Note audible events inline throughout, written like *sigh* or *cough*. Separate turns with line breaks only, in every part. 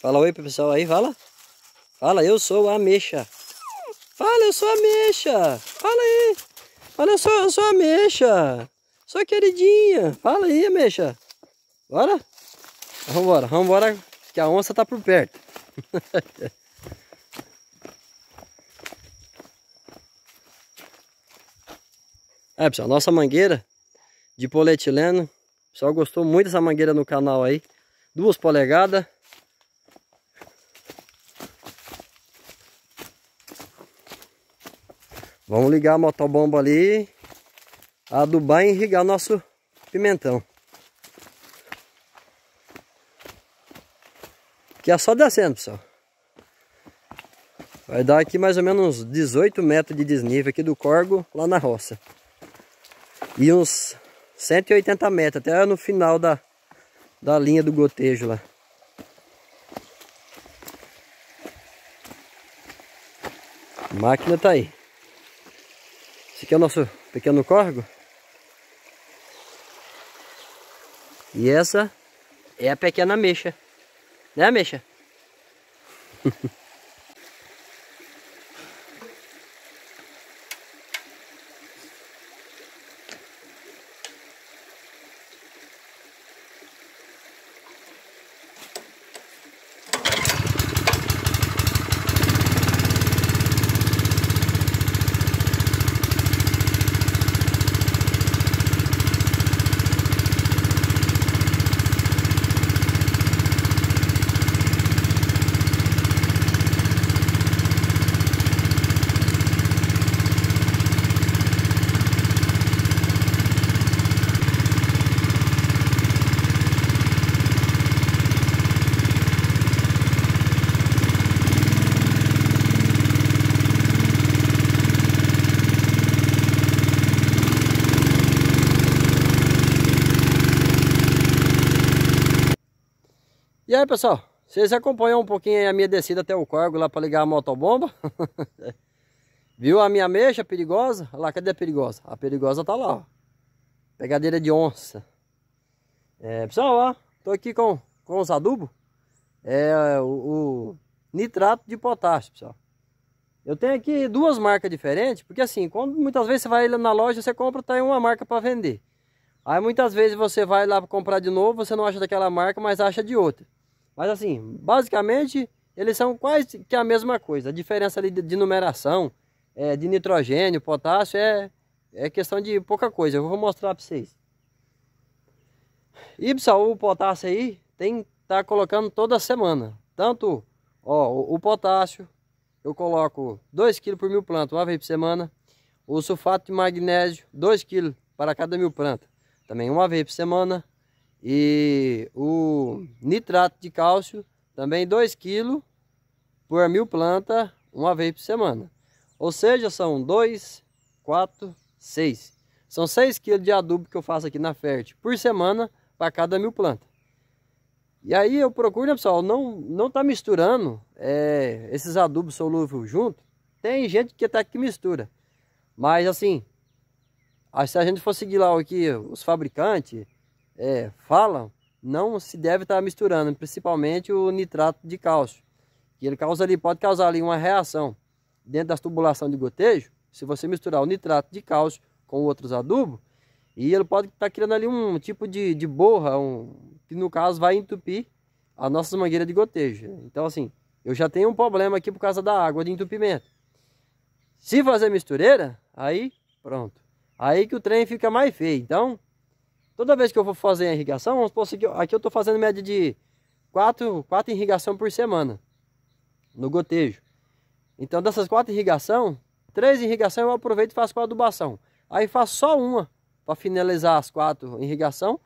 Fala oi pro pessoal aí, fala. Fala, eu sou a Mexa. Fala, eu sou a Mexa. Fala aí. Fala, eu sou, eu sou a Mexa. Sou queridinha. Fala aí, Mexa. Bora? Vambora, vambora, que a onça tá por perto. *laughs* É, pessoal, nossa mangueira de polietileno. O pessoal gostou muito dessa mangueira no canal aí. Duas polegadas. Vamos ligar a motobomba ali, adubar e irrigar nosso pimentão. Que é só descendo, pessoal. Vai dar aqui mais ou menos 18 metros de desnível aqui do corgo lá na roça. E uns 180 metros, até no final da, da linha do gotejo lá. A máquina tá aí. Aqui é o nosso pequeno córrego. E essa é a pequena mexa. Né, mexa? *laughs* E aí, pessoal, vocês acompanham um pouquinho a minha descida até o cargo lá para ligar a motobomba? *laughs* Viu a minha mecha perigosa? Olha lá, cadê a perigosa? A perigosa tá lá, ó. Pegadeira de onça. É, pessoal, ó, tô aqui com, com os adubos. É o, o nitrato de potássio, pessoal. Eu tenho aqui duas marcas diferentes, porque assim, quando muitas vezes você vai na loja, você compra, tem tá uma marca para vender. Aí muitas vezes você vai lá comprar de novo, você não acha daquela marca, mas acha de outra. Mas assim, basicamente eles são quase que a mesma coisa. A diferença ali de, de numeração, é, de nitrogênio, potássio, é, é questão de pouca coisa. Eu vou mostrar para vocês. Ipsa, o potássio aí, tem tá colocando toda semana. Tanto ó, o, o potássio, eu coloco 2 kg por mil plantas, uma vez por semana. O sulfato de magnésio, 2 kg para cada mil plantas, também uma vez por semana. E o nitrato de cálcio, também 2 kg por mil planta uma vez por semana. Ou seja, são 2, 4, 6. São 6 kg de adubo que eu faço aqui na Fert por semana para cada mil plantas. E aí eu procuro, né, pessoal, não, não tá misturando é, esses adubos solúveis junto. Tem gente que até que mistura. Mas assim, se a gente for seguir lá aqui, os fabricantes, é, falam, não se deve estar misturando, principalmente o nitrato de cálcio, que ele causa ali, pode causar ali uma reação dentro das tubulações de gotejo, se você misturar o nitrato de cálcio com outros adubos, e ele pode estar tá criando ali um tipo de, de borra, um, que no caso vai entupir as nossas mangueiras de gotejo. Então assim, eu já tenho um problema aqui por causa da água de entupimento. Se fazer mistureira, aí pronto. Aí que o trem fica mais feio. Então, Toda vez que eu vou fazer a irrigação, vamos supor assim que aqui eu estou fazendo média de 4, 4 irrigação por semana no gotejo. Então dessas 4 irrigação, 3 irrigação eu aproveito e faço com adubação. Aí faço só uma para finalizar as 4 irrigação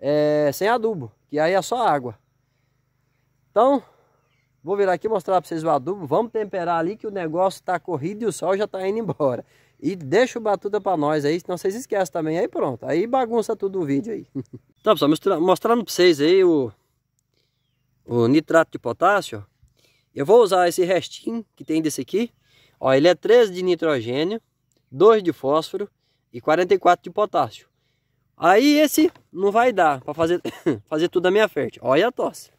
é, sem adubo, que aí é só água. Então, vou virar aqui mostrar para vocês o adubo, vamos temperar ali que o negócio está corrido e o sol já está indo embora. E deixa o batuta para nós aí, senão vocês esquecem também. Aí pronto, aí bagunça tudo o vídeo aí. Então *laughs* pessoal, mostrando, mostrando para vocês aí o, o nitrato de potássio. Eu vou usar esse restinho que tem desse aqui. Ó, ele é 13 de nitrogênio, 2 de fósforo e 44 de potássio. Aí esse não vai dar para fazer, *coughs* fazer tudo a minha fértil. Olha a tosse.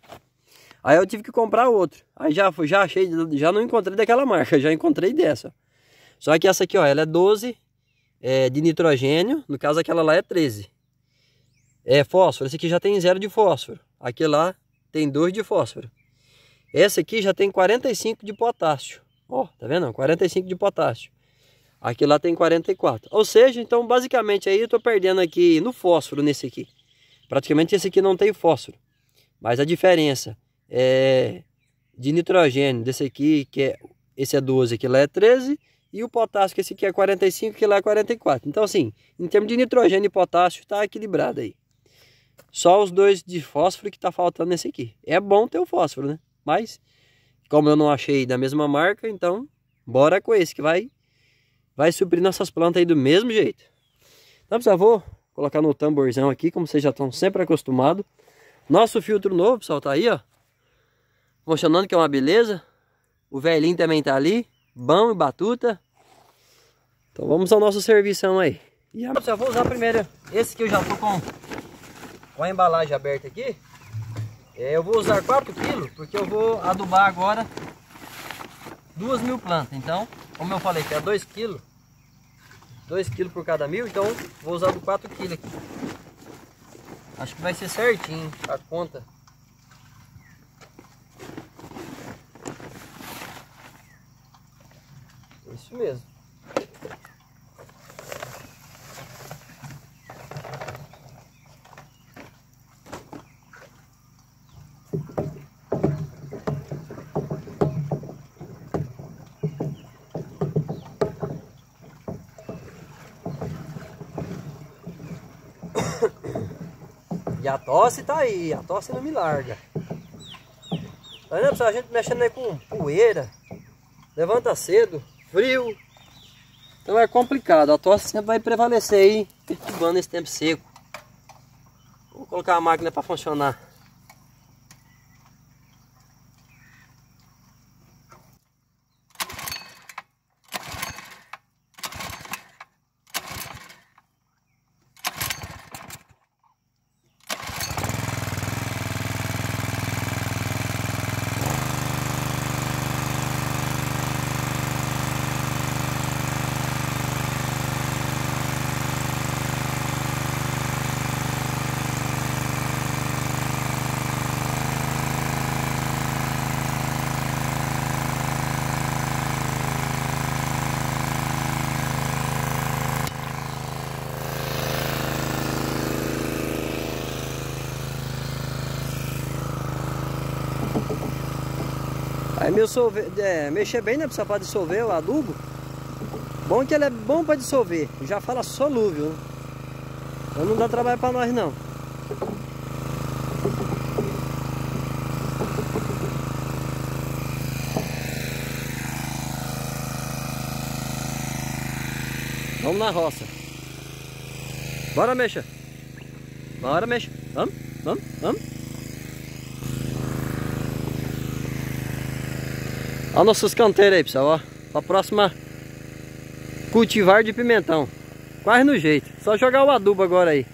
Aí eu tive que comprar outro. Aí já, já achei, já não encontrei daquela marca, *laughs* já encontrei dessa. Só que essa aqui, ó, ela é 12 é, de nitrogênio, no caso aquela lá é 13. É fósforo, esse aqui já tem zero de fósforo, Aqui lá tem 2 de fósforo. Essa aqui já tem 45 de potássio, ó, tá vendo? 45 de potássio. Aqui lá tem 44. Ou seja, então basicamente aí eu tô perdendo aqui no fósforo nesse aqui. Praticamente esse aqui não tem fósforo. Mas a diferença é de nitrogênio desse aqui, que é esse é 12, aqui lá é 13, e o potássio, que esse aqui é 45, que lá é 44. Então, assim, em termos de nitrogênio e potássio, está equilibrado aí. Só os dois de fósforo que está faltando nesse aqui. É bom ter o fósforo, né? Mas, como eu não achei da mesma marca, então, bora com esse, que vai, vai suprir nossas plantas aí do mesmo jeito. Então, pessoal, vou colocar no tamborzão aqui, como vocês já estão sempre acostumados. Nosso filtro novo, pessoal, tá aí, ó. Funcionando, que é uma beleza. O velhinho também tá ali bom e batuta. Então vamos ao nosso serviço aí. E a... Eu vou usar primeiro esse que eu já tô com, com a embalagem aberta aqui. É, eu vou usar 4 kg porque eu vou adubar agora duas mil plantas. Então, como eu falei que é 2 kg, 2 kg por cada mil, então vou usar do 4 kg aqui. Acho que vai ser certinho a conta. isso mesmo. E a tosse tá aí, a tosse não me larga. Tá vendo, pessoal? A gente mexendo aí com poeira. Levanta cedo frio. Então é complicado. A tosse sempre vai prevalecer aí, perturbando esse tempo seco. Vou colocar a máquina para funcionar. Aí é, meu solver é, mexer bem né, pro para dissolver o adubo. Bom que ele é bom para dissolver, já fala solúvel. Né? Então não dá trabalho para nós não. Vamos na roça. Bora mexa. Bora mexa. Vamos, vamos, vamos. Olha nossas canteiras aí, pessoal, ó. Pra próxima cultivar de pimentão. Quase no jeito. Só jogar o adubo agora aí.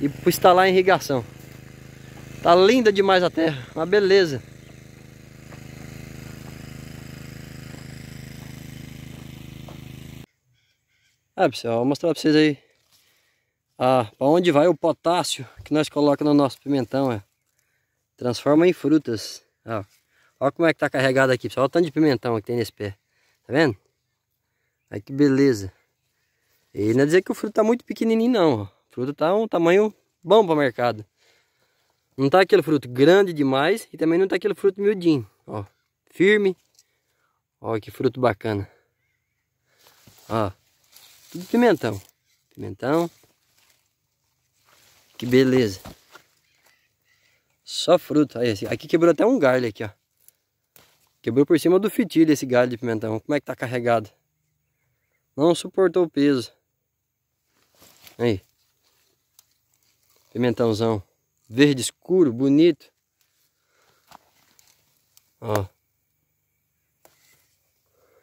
E instalar a irrigação. Tá linda demais a terra. Uma beleza. Ah, pessoal, vou mostrar pra vocês aí. Ah, pra onde vai o potássio que nós colocamos no nosso pimentão, é. Transforma em frutas. Ah, Olha como é que tá carregado aqui, pessoal. Olha o tanto de pimentão que tem nesse pé. Tá vendo? Olha que beleza. E não é dizer que o fruto tá muito pequenininho, não. O fruto tá um tamanho bom para o mercado. Não tá aquele fruto grande demais e também não tá aquele fruto miudinho. Ó, firme. Ó, que fruto bacana. Ó, tudo pimentão. Pimentão. Que beleza. Só fruto. Aí, assim, aqui quebrou até um galho aqui, ó. Quebrou por cima do fitilho esse galho de pimentão. Como é que tá carregado? Não suportou o peso. Aí. Pimentãozão. Verde escuro, bonito. Ó.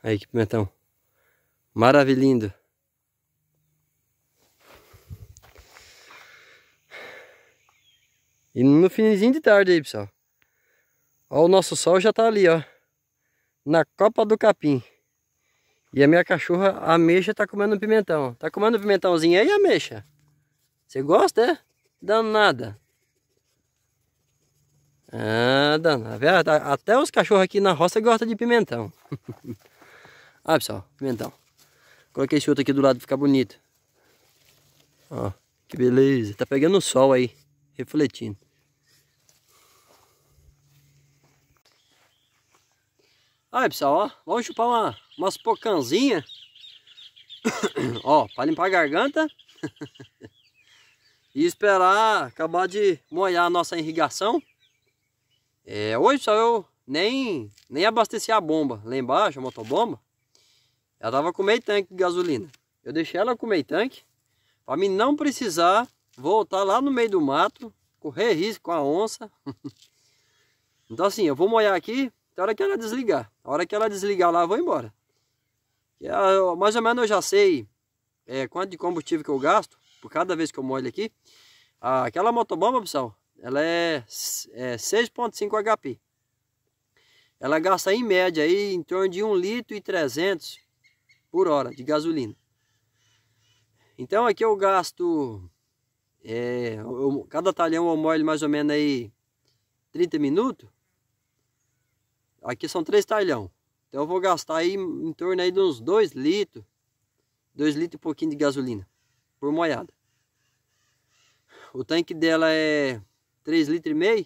Aí que pimentão. Maravilhindo. E no finzinho de tarde aí, pessoal. Ó, o nosso sol já tá ali, ó na copa do capim. E a minha cachorra, a ameixa, tá comendo pimentão. Tá comendo pimentãozinho aí, ameixa? Você gosta, é? Danada. Ah, danada. Até os cachorros aqui na roça gostam de pimentão. *laughs* ah, pessoal, pimentão. Coloquei esse outro aqui do lado pra ficar bonito. Ó, que beleza. Tá pegando o sol aí, refletindo. Olha pessoal, ó, vamos chupar uma, umas pocanzinhas. *coughs* ó, para limpar a garganta. *laughs* e esperar acabar de molhar a nossa irrigação. É, hoje só eu nem, nem abasteci a bomba lá embaixo, a motobomba. Ela tava com meio tanque de gasolina. Eu deixei ela com meio tanque para mim não precisar voltar lá no meio do mato, correr risco com a onça. *laughs* então assim, eu vou molhar aqui, até a hora que ela desligar. A hora que ela desligar lá, eu vou embora. É, mais ou menos eu já sei é, quanto de combustível que eu gasto por cada vez que eu molho aqui. Ah, aquela motobomba, pessoal, ela é, é 6.5 HP. Ela gasta em média aí em torno de 1 litro e 300 por hora de gasolina. Então aqui eu gasto, é, eu, cada talhão eu molho mais ou menos aí 30 minutos. Aqui são três talhão. Então eu vou gastar aí em torno aí de uns 2 litros, 2 litros e pouquinho de gasolina por moiada. O tanque dela é 3 litros e meio.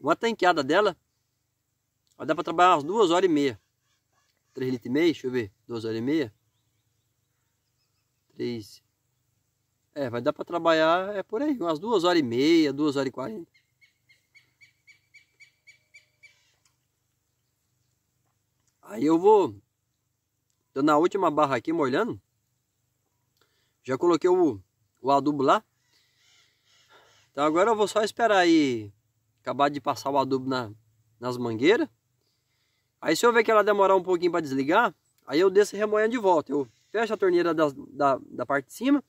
Uma tanqueada dela, ó, dá para trabalhar umas 2 horas e meia. 3 litros e meio, deixa eu ver, 2 horas e meia. 3, é, vai dar para trabalhar é por aí, umas duas horas e meia, duas horas e quarenta. Aí eu vou, tô na última barra aqui molhando, já coloquei o, o adubo lá. Então agora eu vou só esperar aí acabar de passar o adubo na, nas mangueiras. Aí se eu ver que ela demorar um pouquinho para desligar, aí eu desço remoendo de volta. Eu fecho a torneira da, da, da parte de cima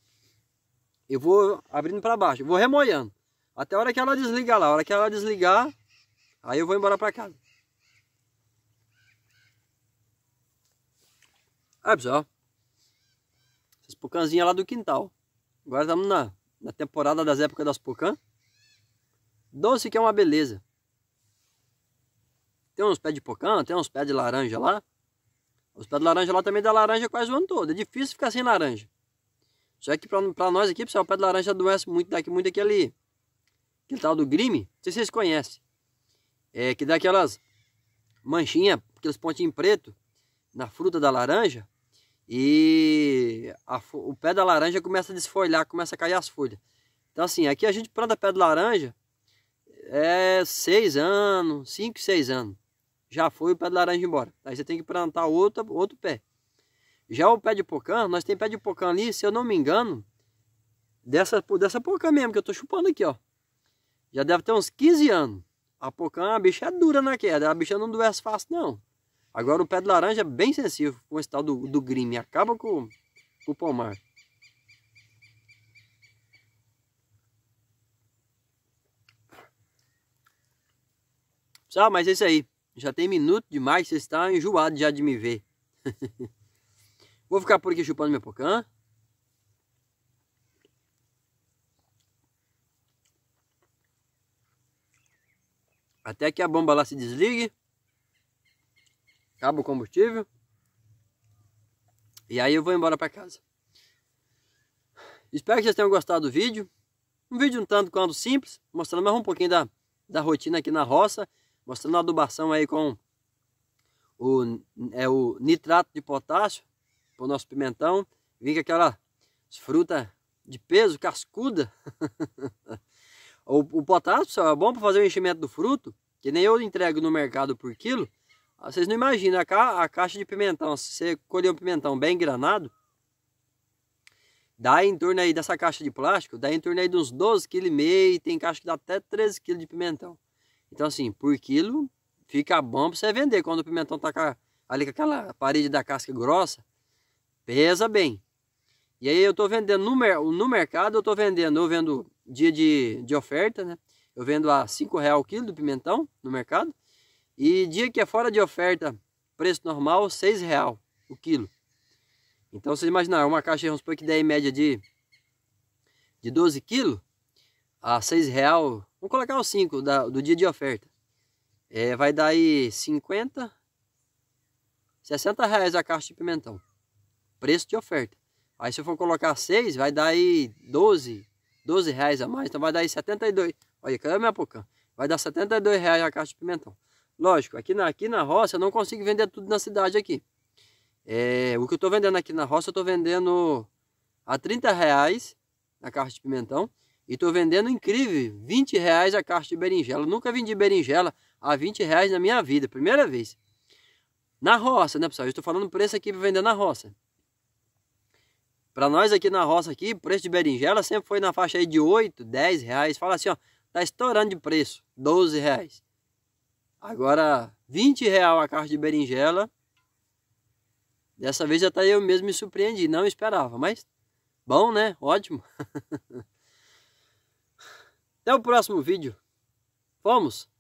eu vou abrindo para baixo, eu vou remoendo. Até a hora que ela desligar lá, a hora que ela desligar, aí eu vou embora para casa. Aí ah, pessoal, essas pucãzinhas lá do quintal. Agora estamos na, na temporada das épocas das pucãs. Doce que é uma beleza. Tem uns pés de pocã, tem uns pés de laranja lá. Os pés de laranja lá também dá laranja quase o ano todo. É difícil ficar sem laranja. Só que para nós aqui, pessoal, o pé de laranja adoece muito daqui, muito aquele, aquele tal do grime. Não sei se vocês conhecem. É, que dá aquelas manchinhas, aqueles pontinhos preto na fruta da laranja. E a, o pé da laranja começa a desfolhar, começa a cair as folhas. Então assim, aqui a gente planta pé de laranja é seis anos, cinco seis anos. Já foi o pé de laranja embora. Aí você tem que plantar outra, outro pé. Já o pé de pocã, nós tem pé de pocã ali, se eu não me engano, dessa, dessa pocã mesmo que eu tô chupando aqui, ó. Já deve ter uns 15 anos. A pocã, a bicha é dura na queda, a bicha não doece fácil não. Agora o pé de laranja é bem sensível com esse tal do, do grime, acaba com, com o palmar. Pessoal, mas é isso aí. Já tem minuto demais, você está enjoado já de me ver. *laughs* Vou ficar por aqui chupando minha pocã. Até que a bomba lá se desligue. Acaba o combustível. E aí eu vou embora para casa. Espero que vocês tenham gostado do vídeo. Um vídeo um tanto quanto simples, mostrando mais um pouquinho da, da rotina aqui na roça. Mostrando a adubação aí com o, é, o nitrato de potássio para o nosso pimentão. Vem com aquela fruta de peso, cascuda. *laughs* o, o, potássio, pessoal, é bom para fazer o enchimento do fruto, que nem eu entrego no mercado por quilo. Ah, vocês não imaginam a, ca, a caixa de pimentão. Se você colher um pimentão bem granado, dá em torno aí dessa caixa de plástico, dá em torno aí de uns 12,5 kg. Tem caixa que dá até 13 kg de pimentão. Então, assim, por quilo fica bom para você vender. Quando o pimentão está ali com aquela parede da casca grossa, Pesa bem. E aí eu estou vendendo no, mer no mercado, eu estou vendendo, eu vendo dia de, de oferta, né? Eu vendo a cinco real o quilo do pimentão no mercado. E dia que é fora de oferta, preço normal, seis real o quilo. Então vocês imaginaram, uma caixa, vamos supor que der em média de, de 12 quilos, a seis real, vamos colocar os 5 do dia de oferta. É, vai dar aí 50, 60 reais a caixa de pimentão preço de oferta. Aí se eu for colocar 6, vai dar aí 12, 12 reais a mais, então vai dar aí 72. Olha, caiu minha pocã. Vai dar 72 reais a caixa de pimentão. Lógico, aqui na, aqui na roça eu não consigo vender tudo na cidade aqui. É, o que eu estou vendendo aqui na roça, eu estou vendendo a 30 reais a caixa de pimentão. E estou vendendo, incrível, 20 reais a caixa de berinjela. Eu nunca vendi berinjela a 20 reais na minha vida, primeira vez. Na roça, né pessoal? Eu estou falando preço aqui para vender na roça. Para nós aqui na roça aqui, preço de berinjela sempre foi na faixa aí de 8, 10 reais. Fala assim, ó, tá estourando de preço, 12 reais. Agora, 20 real a caixa de berinjela. Dessa vez até eu mesmo me surpreendi, não esperava, mas bom, né? Ótimo. *laughs* até o próximo vídeo. Vamos!